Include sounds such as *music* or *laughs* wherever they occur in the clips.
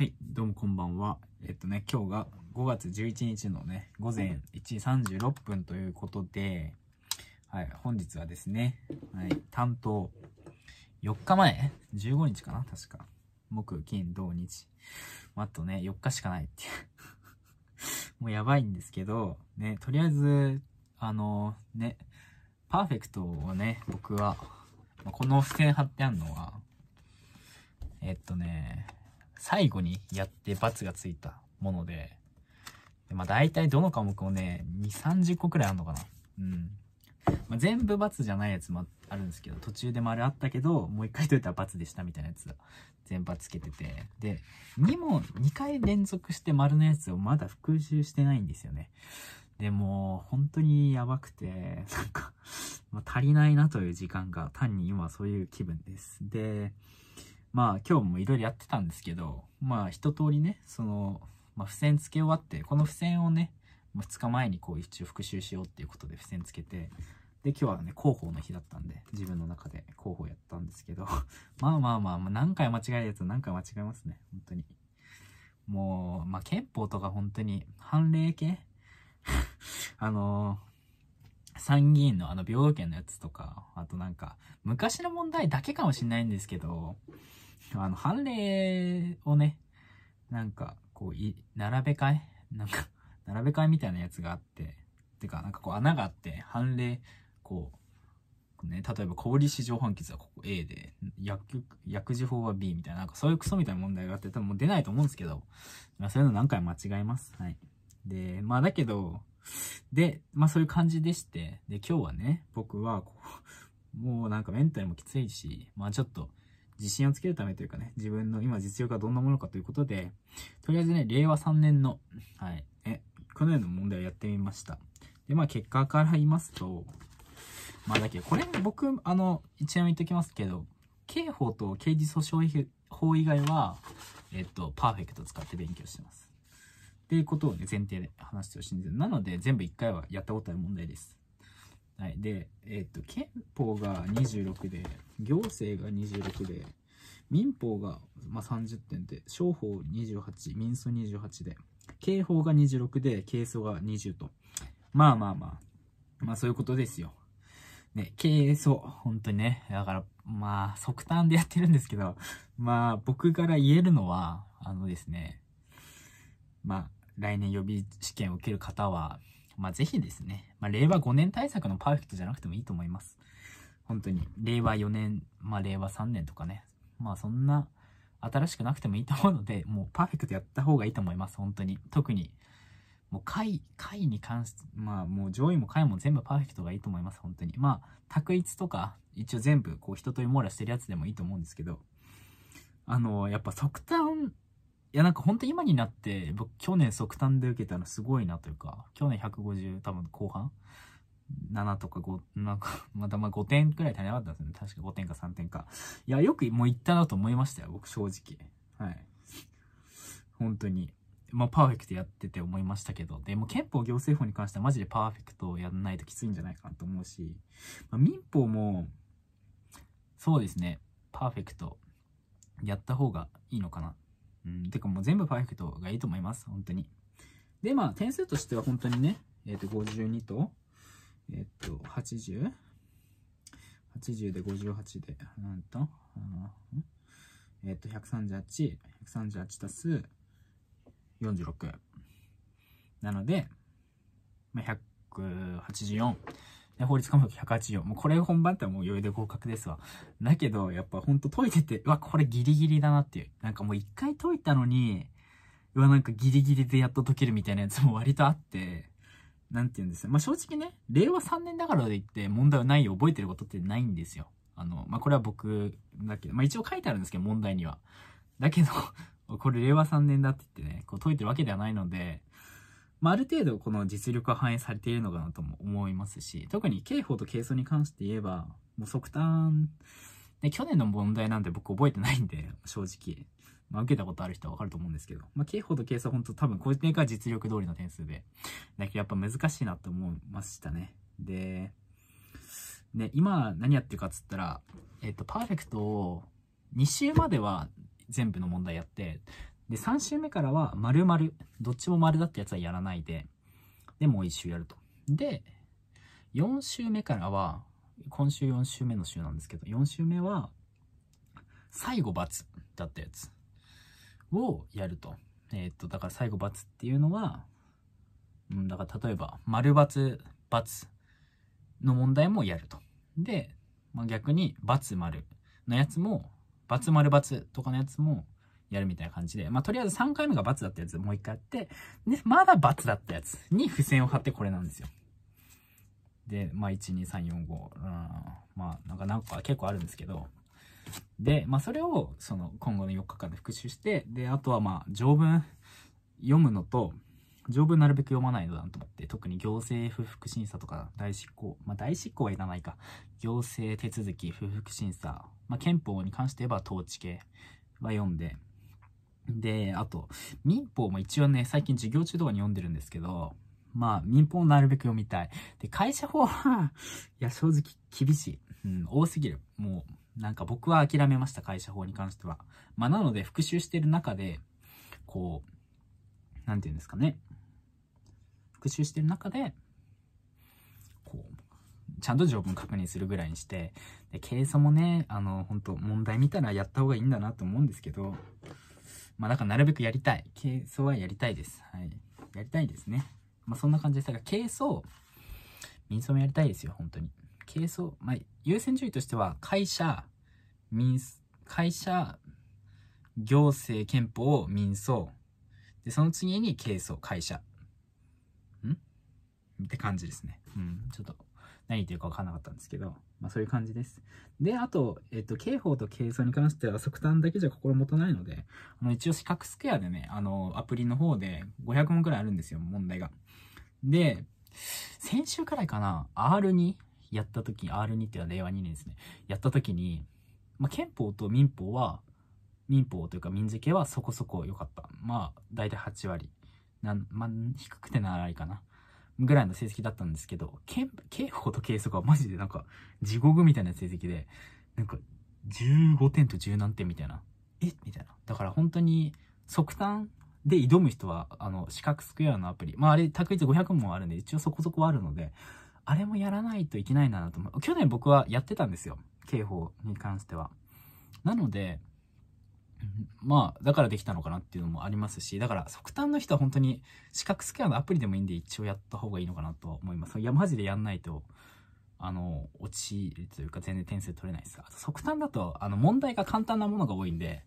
はい、どうもこんばんは。えっとね、今日が5月11日のね、午前1時36分ということで、はい、本日はですね、はい、担当、4日前 ?15 日かな確か。木、金、土、日。あとね、4日しかないっていう *laughs* もうやばいんですけど、ね、とりあえず、あの、ね、パーフェクトをね、僕は、この付箋貼ってあるのは、えっとね、最後にやって罰がついたもので、まあ大体どの科目もね、2、30個くらいあるのかな。うん。まあ、全部×じゃないやつもあるんですけど、途中で丸あったけど、もう一回解いたら×でしたみたいなやつ全部つけてて。で、2も2回連続して丸のやつをまだ復習してないんですよね。でも、本当にやばくて、なんか、ま足りないなという時間が単に今そういう気分です。で、まあ今日もいろいろやってたんですけど、まあ一通りね、その、まあ、付箋付け終わって、この付箋をね、まあ、2日前にこう一応復習しようっていうことで付箋つけて、で、今日はね、広報の日だったんで、自分の中で広報やったんですけど、*laughs* まあまあまあ、何回間違えるやつ何回間違えますね、本当に。もう、まあ憲法とか本当に、判例系 *laughs* あのー参議院のあの平等権のやつとか、あとなんか、昔の問題だけかもしんないんですけど、あの、判例をね、なんか、こう、い、並べ替えなんか、*laughs* 並べ替えみたいなやつがあって、てか、なんかこう穴があって、判例、こう、ね、例えば小売市場判決はここ A で、薬、薬事法は B みたいな、なんかそういうクソみたいな問題があって、多分もう出ないと思うんですけど、まあ、そういうの何回間違えます。はい。で、まあだけど、で、まあそういう感じでして、で、今日はね、僕はこう、もうなんかメンタルもきついし、まあちょっと、自信をつけるためというかね、自分の今実力がどんなものかということで、とりあえずね、令和3年の、はい、え、去年の問題をやってみました。で、まあ結果から言いますと、まあだけど、これ僕、あの、一応言っておきますけど、刑法と刑事訴訟法以外は、えっと、パーフェクト使って勉強してます。っていうことをね、前提で話してほしいんですなので、全部一回はやったことある問題です。はい。で、えっ、と、憲法が26で、行政が26で、民法が、まあ、30点で商法28民訴28で刑法が26で刑訴が20とまあまあまあまあそういうことですよね、刑営本当にね。だから、まあ、即端でやってるんですけど、まあ、僕から言えるのは、あのですね、まあ、来年予備試験を受ける方は、まあ、ぜひですね、まあ、令和5年対策のパーフェクトじゃなくてもいいと思います。本当に、令和4年、まあ、令和3年とかね、まあそんな新しくなくてもいいと思うので、*laughs* もうパーフェクトやった方がいいと思います、本当に。特に、もう回、回に関して、まあもう上位も回も全部パーフェクトがいいと思います、本当に。まあ、択一とか、一応全部こう人と網羅してるやつでもいいと思うんですけど、あの、やっぱ即端、いやなんか本当今になって、僕去年即端で受けたのすごいなというか、去年150多分後半7とか5、なんか、*laughs* またまあ5点くらい足りなかったんですよね。確か5点か3点か。いや、よくもういったなと思いましたよ、僕正直。はい。本当に。まあ、パーフェクトやってて思いましたけど。で、も憲法行政法に関してはマジでパーフェクトをやらないときついんじゃないかなと思うし、まあ、民法も、そうですね、パーフェクトやった方がいいのかな。うん、てかもう全部パーフェクトがいいと思います、本当に。で、まあ、点数としては本当にね、えっ、ー、と、52と、えっと、80?80 80で58で、なんと、えっと、138、138足す46。なので、まあ、184。で、法律科目184。もうこれ本番ってもう余裕で合格ですわ。だけど、やっぱほんと解いてて、うわ、これギリギリだなっていう。なんかもう一回解いたのに、うわ、なんかギリギリでやっと解けるみたいなやつも割とあって、なんて言うんですよ。まあ、正直ね、令和3年だからといって問題はないよ、覚えてることってないんですよ。あの、まあ、これは僕だけど、まあ、一応書いてあるんですけど、問題には。だけど *laughs* これ令和3年だって言ってね、こう解いてるわけではないので、まあ、ある程度この実力は反映されているのかなとも思いますし、特に刑法と係争に関して言えば、もう即端、ね、去年の問題なんて僕覚えてないんで、正直。まあ、受けたことある人はわかると思うんですけど、まあ、刑法と警察。ほは本当多分、これが実力通りの点数で、だけどやっぱ難しいなと思いましたね。で、ね、今何やってるかっつったら、えっと、パーフェクトを2週までは全部の問題やって、で、3週目からは丸々、どっちも丸だってやつはやらないで、で、もう1週やると。で、4週目からは、今週4週目の週なんですけど、4週目は、最後×だったやつ。をやると。えー、っと、だから最後×っていうのは、うん、だから例えば、丸×、×の問題もやると。で、まあ、逆に×丸のやつも、×丸×とかのやつもやるみたいな感じで、まあ、とりあえず3回目が×だったやつもう一回やって、で、まだ×だったやつに付箋を貼ってこれなんですよ。で、まあ、1、2、3、4、5、うん、まあ、なんか何個か結構あるんですけど、で、まあ、それをその今後の4日間で復習してであとはまあ条文読むのと条文なるべく読まないのだと思って特に行政不服審査とか大執行まあ大執行はいらないか行政手続き不服審査、まあ、憲法に関して言えば統治系は読んでであと民法も一応ね最近授業中とかに読んでるんですけどまあ民法をなるべく読みたいで会社法はいや正直厳しい、うん、多すぎるもうなんか僕は諦めました、会社法に関しては。まあ、なので復習してる中で、こう、なんて言うんですかね。復習してる中で、こう、ちゃんと条文確認するぐらいにして、で、計算もね、あの、本当問題見たらやった方がいいんだなと思うんですけど、まあ、だからなるべくやりたい。軽装はやりたいです。はい。やりたいですね。まあ、そんな感じでたが、軽装、ミニソメやりたいですよ、本当に。軽装、まあ、優先順位としては、会社、民、会社、行政、憲法、民葬。で、その次に係争、会社。んって感じですね。うん、ちょっと、何言ってるか分かんなかったんですけど、まあそういう感じです。で、あと、えっと、刑法と係争に関しては即短だけじゃ心もとないので、あの、一応四角スクエアでね、あの、アプリの方で500問くらいあるんですよ、問題が。で、先週くらいかな、R2、やった時、R2 っていうのは令和2年ですね。やった時に、まあ、憲法と民法は、民法というか民事系はそこそこ良かった。まあ、大体8割。なん、まあ、低くて7割かな。ぐらいの成績だったんですけど、憲法と計測はマジでなんか、地獄みたいな成績で、なんか、15点と10何点みたいな。えみたいな。だから本当に、即端で挑む人は、あの、四角スクエアのアプリ。まあ、あれ、卓一500問あるんで、一応そこそこあるので、あれもやらないといけないなと思う。去年僕はやってたんですよ。刑法に関しては。なので、まあ、だからできたのかなっていうのもありますし、だから、即端の人は本当に、視覚スキャンのアプリでもいいんで、一応やった方がいいのかなとは思います。いや、マジでやんないと、あの、落ちるというか、全然点数取れないです。あと、即端だと、あの、問題が簡単なものが多いんで、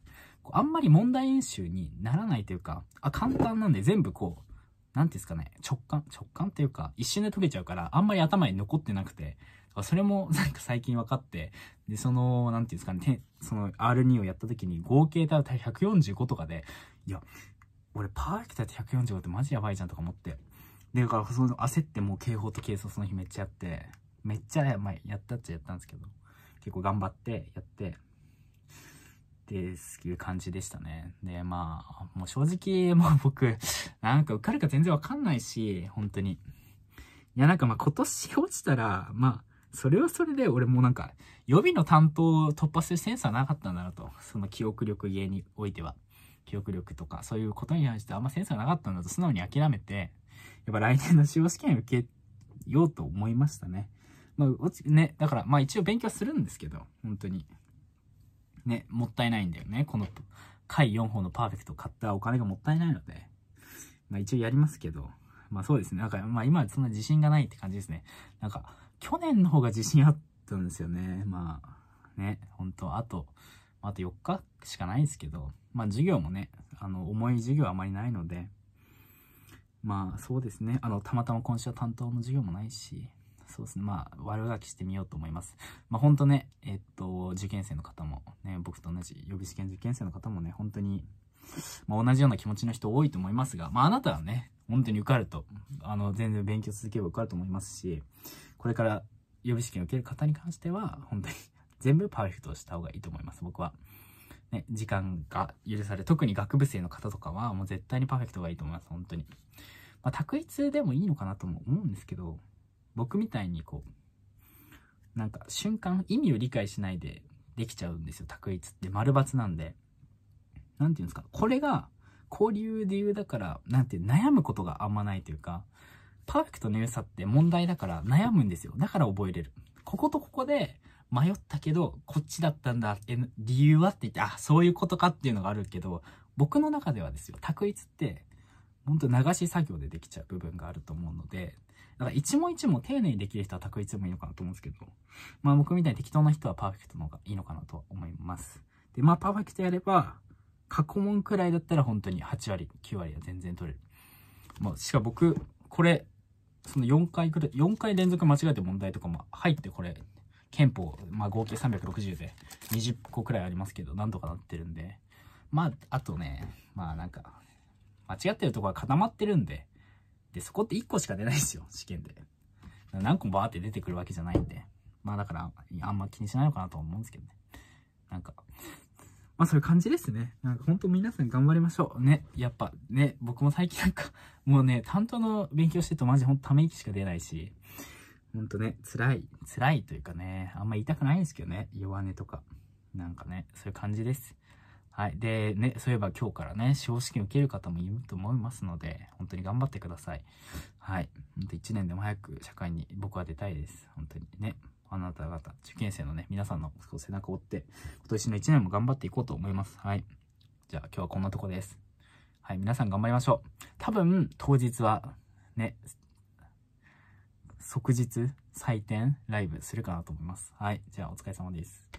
あんまり問題演習にならないというか、あ、簡単なんで全部こう、何て言うんですかね、直感、直感っていうか、一瞬で溶けちゃうから、あんまり頭に残ってなくて、それも *laughs* なんか最近分かって、で、その、何て言うんですかね、その R2 をやった時に合計体145とかで、いや、俺パーフェクトやって145ってマジやばいじゃんとか思って。で、だからその焦ってもう警報と警察の日めっちゃやって、めっちゃ、や、まあ、やったっちゃやったんですけど、結構頑張ってやって、っていう感じでしたね。で、まあ、もう正直、もう僕、なんか受かるか全然わかんないし、本当に。いや、なんかまあ今年落ちたら、まあ、それはそれで俺もなんか、予備の担当を突破するセンスはなかったんだなと。その記憶力家においては。記憶力とか、そういうことに関してあんまセンスがなかったんだと素直に諦めて、やっぱ来年の司法試験受けようと思いましたね。まあ、ね、だから、まあ一応勉強するんですけど、本当に。ね、もったいないんだよね。この、回4本のパーフェクト買ったお金がもったいないので。まあ一応やりますけど。まあそうですね。なんか、まあ今そんな自信がないって感じですね。なんか、去年の方が自信あったんですよね。まあ、ね、本当あと、あと4日しかないですけど、まあ授業もね、あの、重い授業はあまりないので、まあそうですね。あの、たまたま今週は担当の授業もないし、そうですね。まあ、悪ガキしてみようと思います。*laughs* まあ、ほんとね、えっと、受験生の方も、ね、僕と同じ予備試験受験生の方もね、本当に、まあ、同じような気持ちの人多いと思いますが、まあ、あなたはね、本当に受かると、あの、全然勉強続けば受かると思いますし、これから予備試験を受ける方に関しては、本当に全部パーフェクトした方がいいと思います、僕は。ね、時間が許され、特に学部生の方とかは、もう絶対にパーフェクトがいいと思います、本当に。まあ、択一でもいいのかなとも思うんですけど、僕みたいにこう、なんか瞬間意味を理解しないでできちゃうんですよ、択一って。丸抜なんで。なんていうんですか、これが交流で言うだから、なんて悩むことがあんまないというか、パーフェクトの良さって問題だから悩むんですよ。だから覚えれる。こことここで迷ったけど、こっちだったんだ、え、理由はって言って、あ、そういうことかっていうのがあるけど、僕の中ではですよ、択一って、本当流し作業でできちゃう部分があると思うので、だから一問一問丁寧にできる人は卓一でもいいのかなと思うんですけど、まあ僕みたいに適当な人はパーフェクトの方がいいのかなと思います。で、まあパーフェクトやれば、過去問くらいだったら本当に8割、9割は全然取れる。まあ、しかも僕、これ、その4回くらい、4回連続間違えて問題とかも入ってこれ、憲法、まあ合計360で20個くらいありますけど、なんとかなってるんで、まあ、あとね、まあなんか、間違ってるとこは固まってるんで、で、そこって1個しか出ないですよ、試験で。何個もバーって出てくるわけじゃないんで。まあだから、あんま気にしないのかなと思うんですけどね。なんか、まあそういう感じですね。なんかほんと皆さん頑張りましょう。ね、やっぱね、僕も最近なんか、もうね、担当の勉強してるとマジほんとため息しか出ないし、ほんとね、辛い、辛いというかね、あんま言いたくないんですけどね、弱音とか。なんかね、そういう感じです。はい。で、ね、そういえば今日からね、司法試験受ける方もいると思いますので、本当に頑張ってください。はい。本当1年でも早く社会に僕は出たいです。本当にね。あなた方、受験生のね、皆さんの背中を追って、今年の1年も頑張っていこうと思います。はい。じゃあ今日はこんなとこです。はい。皆さん頑張りましょう。多分、当日は、ね、即日採点ライブするかなと思います。はい。じゃあお疲れ様です。